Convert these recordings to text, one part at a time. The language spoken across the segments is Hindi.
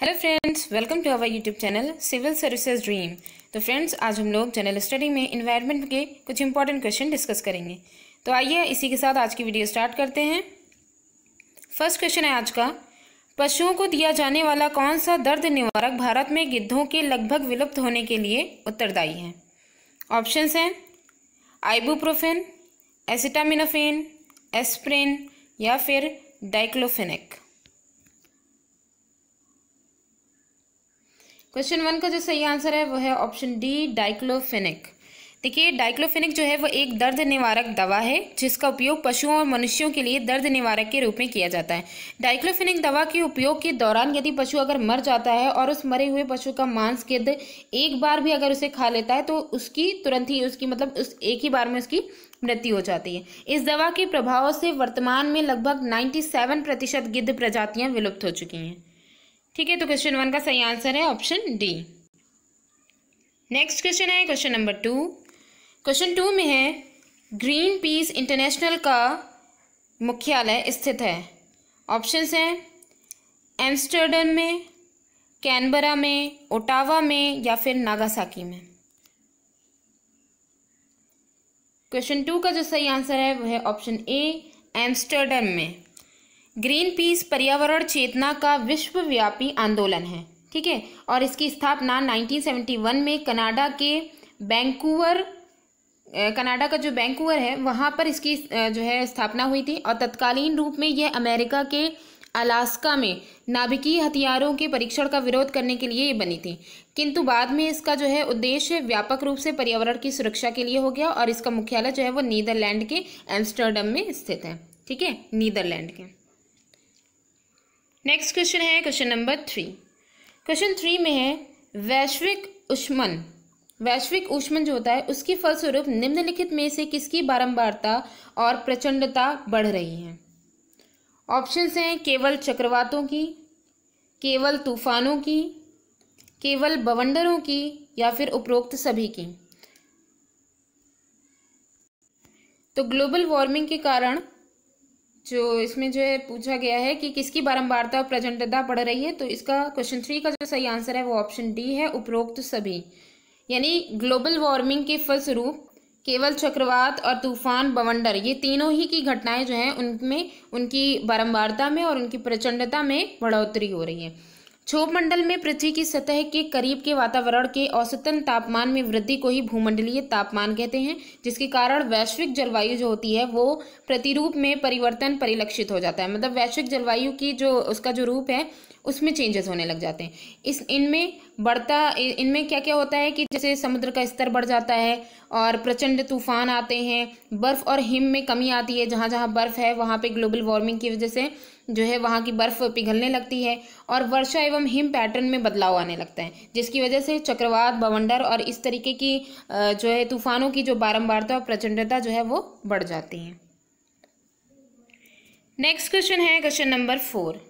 hello friends welcome to our YouTube channel civil services dream तो फ्रेंड्स आज हम लोग जनरल स्टडी में इन्वायरमेंट के कुछ इंपॉर्टेंट क्वेश्चन डिस्कस करेंगे तो आइए इसी के साथ आज की वीडियो स्टार्ट करते हैं फर्स्ट क्वेश्चन है आज का पशुओं को दिया जाने वाला कौन सा दर्द निवारक भारत में गिद्धों के लगभग विलुप्त होने के लिए उत्तरदायी है ऑप्शंस हैं आइबूप्रोफेन एसिटामिनोफेन एस्प्रेन या फिर डाइक्लोफेनिक क्वेश्चन वन का जो सही आंसर है वो है ऑप्शन डी डाइक्लोफेनिक देखिए डाइक्लोफेनिक जो है वो एक दर्द निवारक दवा है जिसका उपयोग पशुओं और मनुष्यों के लिए दर्द निवारक के रूप में किया जाता है डाइक्लोफेनिक दवा के उपयोग के दौरान यदि पशु अगर मर जाता है और उस मरे हुए पशु का मांस गिद्ध एक बार भी अगर उसे खा लेता है तो उसकी तुरंत ही उसकी मतलब उस एक ही बार में उसकी मृत्यु हो जाती है इस दवा के प्रभाव से वर्तमान में लगभग नाइन्टी प्रतिशत गिद्ध प्रजातियाँ विलुप्त हो चुकी हैं ठीक है तो क्वेश्चन वन का सही आंसर है ऑप्शन डी नेक्स्ट क्वेश्चन है question number two question two में है ग्रीन पीस इंटरनेशनल का मुख्यालय स्थित है ऑप्शंस हैं एम्स्टर्डम में कैनबरा में ओटावा में या फिर नागासाकी में क्वेश्चन टू का जो सही आंसर है वह है ऑप्शन ए एम्स्टर्डम में ग्रीन पीस पर्यावरण चेतना का विश्वव्यापी आंदोलन है ठीक है और इसकी स्थापना 1971 में कनाडा के बैंकूवर कनाडा का जो बैंकूवर है वहाँ पर इसकी जो है स्थापना हुई थी और तत्कालीन रूप में यह अमेरिका के अलास्का में नाभिकीय हथियारों के परीक्षण का विरोध करने के लिए ये बनी थी किंतु बाद में इसका जो है उद्देश्य व्यापक रूप से पर्यावरण की सुरक्षा के लिए हो गया और इसका मुख्यालय जो है वो नीदरलैंड के एम्स्टर्डम में स्थित है ठीक है नीदरलैंड के नेक्स्ट क्वेश्चन है question number three question three में है वैश्विक उष्मन वैश्विक ऊष्मन जो होता है उसके फलस्वरूप निम्नलिखित में से किसकी बारंबारता और प्रचंडता बढ़ रही है ऑप्शन हैं केवल चक्रवातों की केवल तूफानों की केवल बवंडरों की या फिर उपरोक्त सभी की तो ग्लोबल वार्मिंग के कारण जो इसमें जो है पूछा गया है कि किसकी बारंबारता और प्रचंडता बढ़ रही है तो इसका क्वेश्चन थ्री का जो सही आंसर है वो ऑप्शन डी है उपरोक्त सभी यानी ग्लोबल वार्मिंग के फलस्वरूप केवल चक्रवात और तूफान बवंडर ये तीनों ही की घटनाएं जो हैं उनमें उनकी बारंबारता में और उनकी प्रचंडता में बढ़ोतरी हो रही है क्षोभ मंडल में पृथ्वी की सतह के करीब के वातावरण के औसतन तापमान में वृद्धि को ही भूमंडलीय तापमान कहते हैं जिसके कारण वैश्विक जलवायु जो होती है वो प्रतिरूप में परिवर्तन परिलक्षित हो जाता है मतलब वैश्विक जलवायु की जो उसका जो रूप है उसमें चेंजेस होने लग जाते हैं इस इनमें बढ़ता इनमें क्या क्या होता है कि जैसे समुद्र का स्तर बढ़ जाता है और प्रचंड तूफान आते हैं बर्फ़ और हिम में कमी आती है जहाँ जहाँ बर्फ़ है वहाँ पर ग्लोबल वार्मिंग की वजह से जो है वहाँ की बर्फ़ पिघलने लगती है और वर्षा एवं हिम पैटर्न में बदलाव आने लगता है जिसकी वजह से चक्रवात बवंडर और इस तरीके की जो है तूफानों की जो बारम्बारता और प्रचंडता जो है वो बढ़ जाती है नेक्स्ट क्वेश्चन है question number four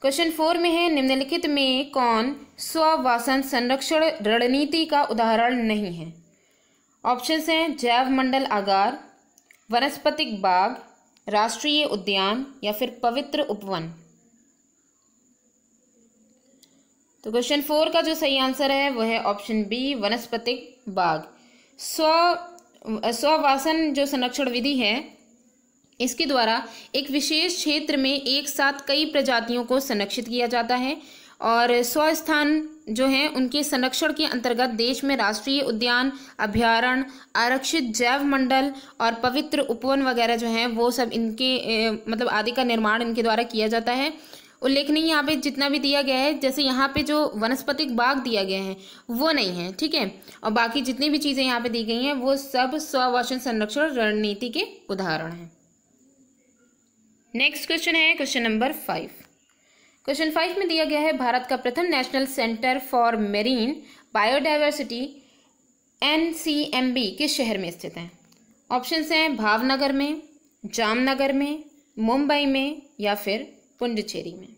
question four में है निम्नलिखित में कौन स्ववासन संरक्षण रणनीति का उदाहरण नहीं है ऑप्शन हैं जैव मंडल आगार वनस्पतिक बाग राष्ट्रीय उद्यान या फिर पवित्र उपवन तो क्वेश्चन फोर का जो सही आंसर है वह है ऑप्शन बी वनस्पतिक बाग स्व स्ववासन जो संरक्षण विधि है इसके द्वारा एक विशेष क्षेत्र में एक साथ कई प्रजातियों को संरक्षित किया जाता है और स्वस्थान स्थान जो हैं उनके संरक्षण के अंतर्गत देश में राष्ट्रीय उद्यान अभ्यारण्य आरक्षित जैव मंडल और पवित्र उपवन वगैरह जो हैं वो सब इनके मतलब आदि का निर्माण इनके द्वारा किया जाता है उल्लेखनीय यहाँ पे जितना भी दिया गया है जैसे यहाँ पे जो वनस्पतिक बाग दिया गया है वो नहीं है ठीक है और बाकी जितनी भी चीज़ें यहाँ पे दी गई हैं वो सब स्ववासन संरक्षण रणनीति के उदाहरण हैं नेक्स्ट क्वेश्चन है question number five question five में दिया गया है भारत का प्रथम national centre for marine biodiversity एन किस शहर में स्थित है ऑप्शंस हैं भावनगर में जामनगर में मुंबई में या फिर पुंडचेरी में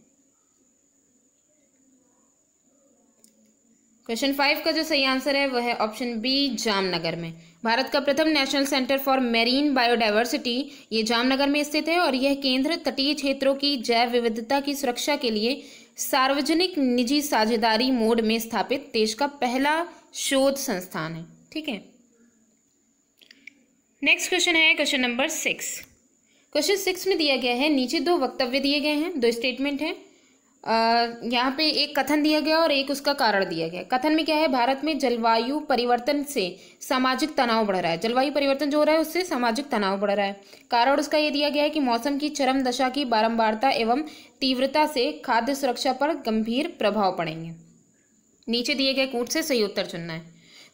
क्वेश्चन फाइव का जो सही आंसर है वह है ऑप्शन बी जामनगर में भारत का प्रथम national centre for marine biodiversity ये जामनगर में स्थित है और यह केंद्र तटीय क्षेत्रों की जैव विविधता की सुरक्षा के लिए सार्वजनिक निजी साझेदारी मोड में स्थापित देश का पहला शोध संस्थान है ठीक है नेक्स्ट क्वेश्चन है question number six question six में दिया गया है नीचे दो वक्तव्य दिए गए हैं दो स्टेटमेंट हैं यहाँ पे एक कथन दिया गया और एक उसका कारण दिया गया कथन में क्या है भारत में जलवायु परिवर्तन से सामाजिक तनाव बढ़ रहा है जलवायु परिवर्तन जो हो रहा है उससे सामाजिक तनाव बढ़ रहा है कारण उसका ये दिया गया है कि मौसम की चरम दशा की बारंबारता एवं तीव्रता से खाद्य सुरक्षा पर गंभीर प्रभाव पड़ेंगे नीचे दिए गए कूट से सही उत्तर चुनना है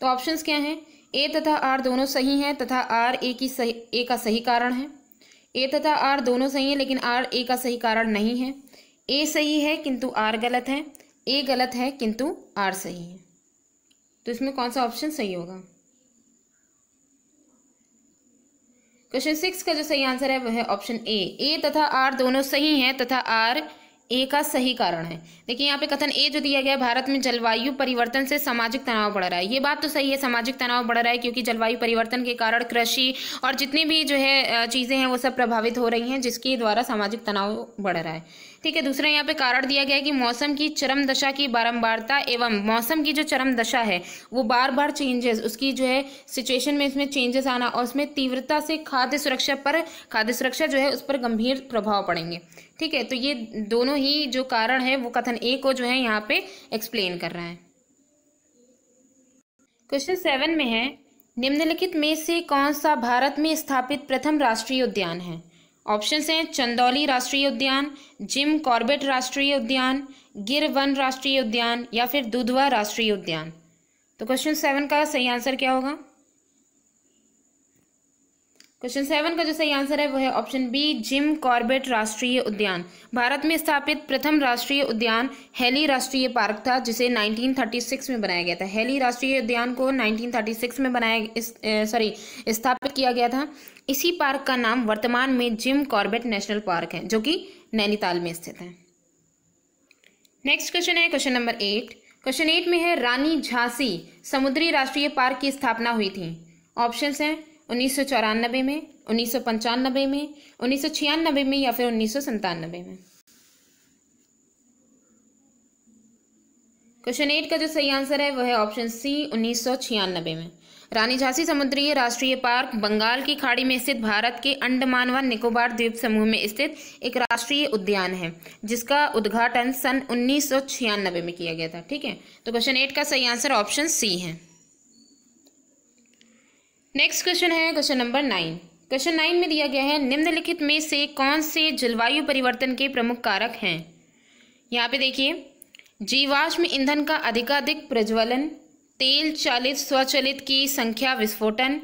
तो ऑप्शन क्या हैं ए तथा आर दोनों सही हैं तथा आर ए की सही ए का सही कारण है ए तथा आर दोनों सही है लेकिन आर ए का सही कारण नहीं है ए सही है किंतु आर गलत है ए गलत है किंतु आर सही है तो इसमें कौन सा ऑप्शन सही होगा क्वेश्चन सिक्स का जो सही आंसर है वह है ऑप्शन ए ए तथा आर दोनों सही हैं तथा आर ए का सही कारण है देखिए यहाँ पे कथन ए जो दिया गया है भारत में जलवायु परिवर्तन से सामाजिक तनाव बढ़ रहा है ये बात तो सही है सामाजिक तनाव बढ़ रहा है क्योंकि जलवायु परिवर्तन के कारण कृषि और जितनी भी जो है चीज़ें हैं वो सब प्रभावित हो रही हैं जिसके द्वारा सामाजिक तनाव बढ़ रहा है ठीक है दूसरा यहाँ पे कारण दिया गया है कि मौसम की चरम दशा की बारंबारता एवं मौसम की जो चरम दशा है वो बार बार चेंजेस उसकी जो है सिचुएशन में इसमें चेंजेस आना और उसमें तीव्रता से खाद्य सुरक्षा पर खाद्य सुरक्षा जो है उस पर गंभीर प्रभाव पड़ेंगे ठीक है तो ये दोनों ही जो कारण है वो कथन ए को जो है यहाँ पे एक्सप्लेन कर रहा है क्वेश्चन सेवन में है निम्नलिखित में से कौन सा भारत में स्थापित प्रथम राष्ट्रीय उद्यान है ऑप्शन हैं चंदौली राष्ट्रीय उद्यान जिम कॉर्बेट राष्ट्रीय उद्यान गिर वन राष्ट्रीय उद्यान या फिर दुधवा राष्ट्रीय उद्यान तो क्वेश्चन सेवन का सही आंसर क्या होगा क्वेश्चन सेवन का जो सही आंसर है वो है ऑप्शन बी जिम कॉर्बेट राष्ट्रीय उद्यान भारत में स्थापित प्रथम राष्ट्रीय उद्यान हेली राष्ट्रीय पार्क था जिसे 1936 में बनाया गया था हेली राष्ट्रीय उद्यान को 1936 में बनाया सॉरी स्थापित किया गया था इसी पार्क का नाम वर्तमान में जिम कॉर्बेट नेशनल पार्क है जो कि नैनीताल में स्थित है नेक्स्ट क्वेश्चन है question number eight question eight में है रानी झांसी समुद्री राष्ट्रीय पार्क की स्थापना हुई थी ऑप्शन हैं उन्नीस में उन्नीस में उन्नीस में या फिर उन्नीस में क्वेश्चन एट का जो सही आंसर है वह है ऑप्शन सी उन्नीस में रानी झांसी समुद्रीय राष्ट्रीय पार्क बंगाल की खाड़ी में स्थित भारत के अंडमान व निकोबार द्वीप समूह में स्थित एक राष्ट्रीय उद्यान है जिसका उद्घाटन सन उन्नीस में किया गया था ठीक है तो क्वेश्चन एट का सही आंसर ऑप्शन सी है नेक्स्ट क्वेश्चन है question number nine question nine में दिया गया है निम्नलिखित में से कौन से जलवायु परिवर्तन के प्रमुख कारक हैं यहाँ पे देखिए जीवाश्म ईंधन का अधिकाधिक प्रज्वलन तेल चालित स्वचलित की संख्या विस्फोटन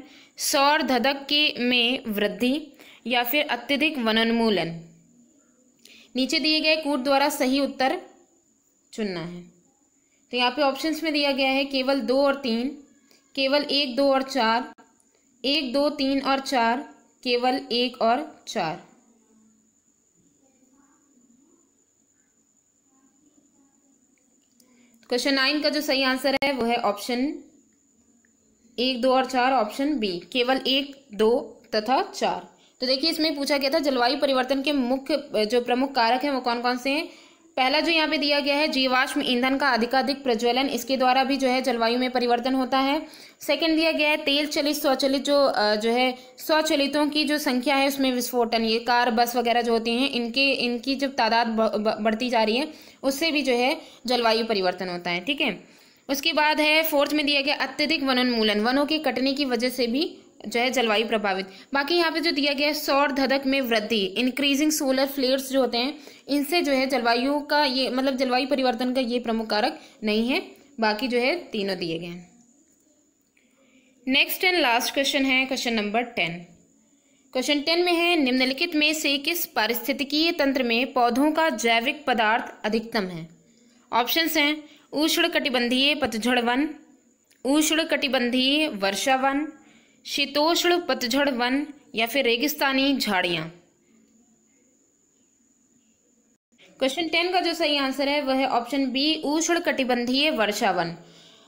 सौर धधक के में वृद्धि या फिर अत्यधिक वनोन्मूलन नीचे दिए गए कूट द्वारा सही उत्तर चुनना है तो यहाँ पे ऑप्शंस में दिया गया है केवल दो और तीन केवल एक दो और चार एक दो तीन और चार केवल एक और चार क्वेश्चन नाइन का जो सही आंसर है वो है ऑप्शन एक दो और चार ऑप्शन बी केवल एक दो तथा चार तो देखिए इसमें पूछा गया था जलवायु परिवर्तन के मुख्य जो प्रमुख कारक हैं वो कौन कौन से हैं पहला जो यहाँ पे दिया गया है जीवाश्म ईंधन का अधिकाधिक प्रज्वलन इसके द्वारा भी जो है जलवायु में परिवर्तन होता है सेकंड दिया गया है तेल चलित स्वचलित जो जो है स्वचलितों की जो संख्या है उसमें विस्फोटन ये कार बस वगैरह जो होती हैं इनके इनकी जब तादाद बढ़ती जा रही है उससे भी जो है जलवायु परिवर्तन होता है ठीक है उसके बाद है फोर्थ में दिया गया अत्यधिक वनोन्मूलन वनों के कटने की वजह से भी जो है जलवायु प्रभावित बाकी यहाँ पे जो दिया गया है सौर धधक में वृद्धि इंक्रीजिंग सोलर फ्लेयर्स जो होते हैं इनसे जो है जलवायु का ये मतलब जलवायु परिवर्तन का ये प्रमुख कारक नहीं है बाकी जो है तीनों दिए गए हैं नेक्स्ट एंड लास्ट क्वेश्चन है question number ten question ten में है निम्नलिखित में से किस पारिस्थितिकीय तंत्र में पौधों का जैविक पदार्थ अधिकतम है ऑप्शंस हैं उष्ण कटिबंधीय पतझड़ वन उष्ण कटिबंधीय वर्षा वन शीतोष्ण पतझड़ वन या फिर रेगिस्तानी झाड़िया क्वेश्चन टेन का जो सही आंसर है वह है ऑप्शन बी उष्ण कटिबंधीय वर्षावन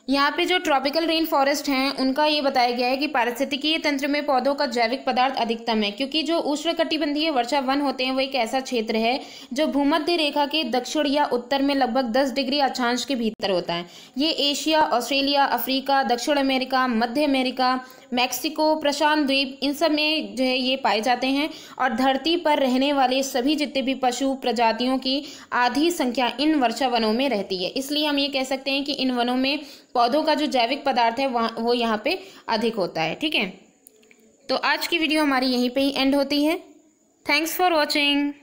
यहाँ पे जो ट्रॉपिकल रेन फॉरेस्ट हैं उनका ये बताया गया है कि पारिस्थितिकीय तंत्र में पौधों का जैविक पदार्थ अधिकतम है क्योंकि जो उष्ण कटिबंधीय वर्षा वन होते हैं वो एक ऐसा क्षेत्र है जो भूमध्य रेखा के दक्षिण या उत्तर में लगभग 10 डिग्री अक्षांश के भीतर होता है ये एशिया ऑस्ट्रेलिया अफ्रीका दक्षिण अमेरिका मध्य अमेरिका मैक्सिको प्रशांत द्वीप इन सब में जो है ये पाए जाते हैं और धरती पर रहने वाले सभी जितने भी पशु प्रजातियों की आधी संख्या इन वर्षा वनों में रहती है इसलिए हम ये कह सकते हैं कि इन वनों में पौधों का जो जैविक पदार्थ है वहाँ वो यहाँ पर अधिक होता है ठीक है तो आज की वीडियो हमारी यहीं पर ही एंड होती है थैंक्स फॉर वॉचिंग